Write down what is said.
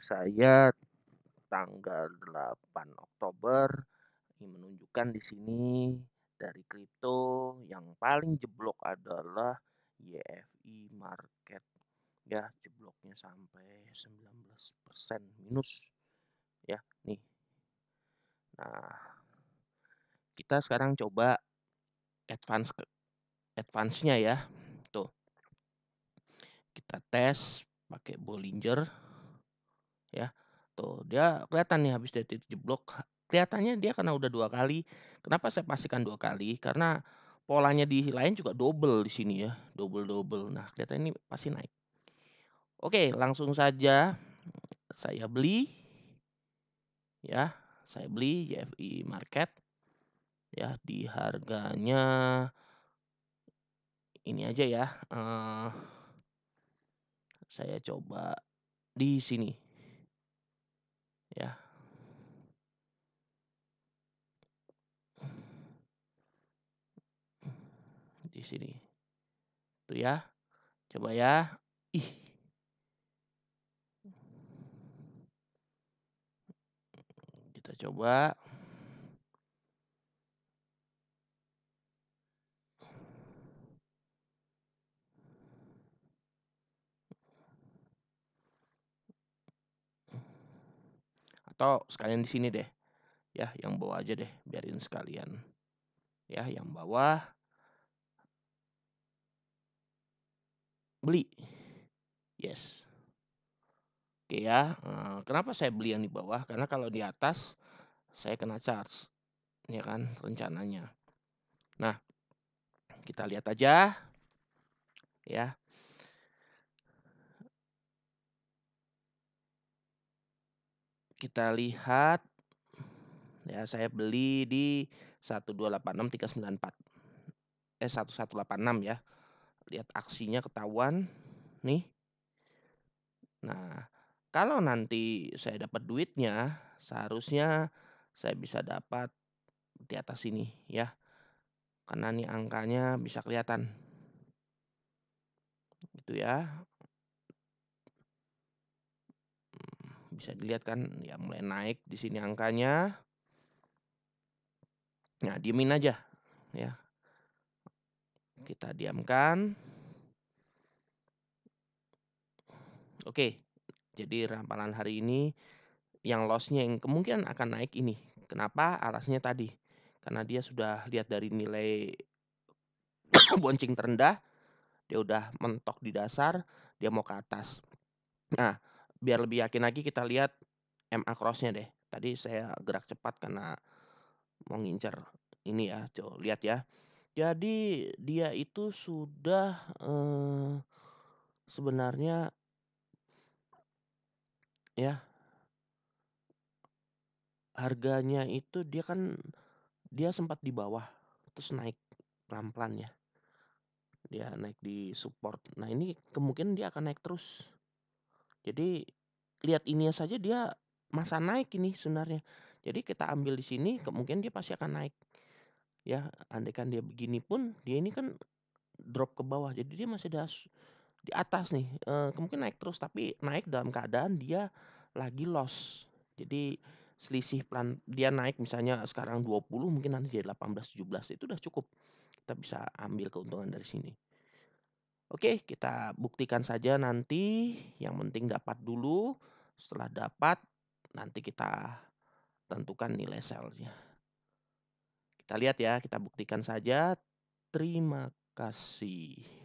saya tanggal 8 Oktober ini menunjukkan di sini dari kripto yang paling jeblok adalah YFI market ya jebloknya sampai 19% minus ya nih nah kita sekarang coba advance ke advance-nya ya tuh kita tes pakai Bollinger Ya. Tuh, dia kelihatan nih habis dari jeblok. Kelihatannya dia karena udah dua kali. Kenapa saya pastikan dua kali? Karena polanya di lain juga double di sini ya. Double-double. Nah, kelihatan ini pasti naik. Oke, langsung saja saya beli ya, saya beli YFI Market ya di harganya ini aja ya. Uh, saya coba di sini Ya. Di sini. Tuh ya. Coba ya. Ih. Kita coba. atau sekalian di sini deh. Ya, yang bawah aja deh, biarin sekalian. Ya, yang bawah beli. Yes. Oke ya. Eh, kenapa saya beli yang di bawah? Karena kalau di atas saya kena charge. Ya kan rencananya. Nah, kita lihat aja. Ya. kita lihat ya saya beli di 1286394 eh 1186 ya lihat aksinya ketahuan nih nah kalau nanti saya dapat duitnya seharusnya saya bisa dapat di atas sini ya karena nih angkanya bisa kelihatan gitu ya bisa dilihat kan ya mulai naik di sini angkanya. Nah, diamin aja ya. Kita diamkan. Oke. Jadi ramalan hari ini yang lossnya yang kemungkinan akan naik ini. Kenapa? Alasnya tadi. Karena dia sudah lihat dari nilai boncing terendah, dia udah mentok di dasar, dia mau ke atas. Nah, biar lebih yakin lagi kita lihat MA crossnya deh. Tadi saya gerak cepat karena mau ngincer ini ya, coba lihat ya. Jadi dia itu sudah eh, sebenarnya ya harganya itu dia kan dia sempat di bawah terus naik pelan-pelan ya. Dia naik di support. Nah, ini kemungkinan dia akan naik terus jadi lihat ini saja dia masa naik ini sebenarnya. Jadi kita ambil di sini kemungkinan dia pasti akan naik. Ya, andaikan dia begini pun dia ini kan drop ke bawah. Jadi dia masih ada di atas nih. E, kemungkinan naik terus tapi naik dalam keadaan dia lagi loss. Jadi selisih plan dia naik misalnya sekarang 20 mungkin nanti jadi 18 17 itu udah cukup. Kita bisa ambil keuntungan dari sini. Oke, kita buktikan saja nanti. Yang penting dapat dulu. Setelah dapat, nanti kita tentukan nilai selnya. Kita lihat ya, kita buktikan saja. Terima kasih.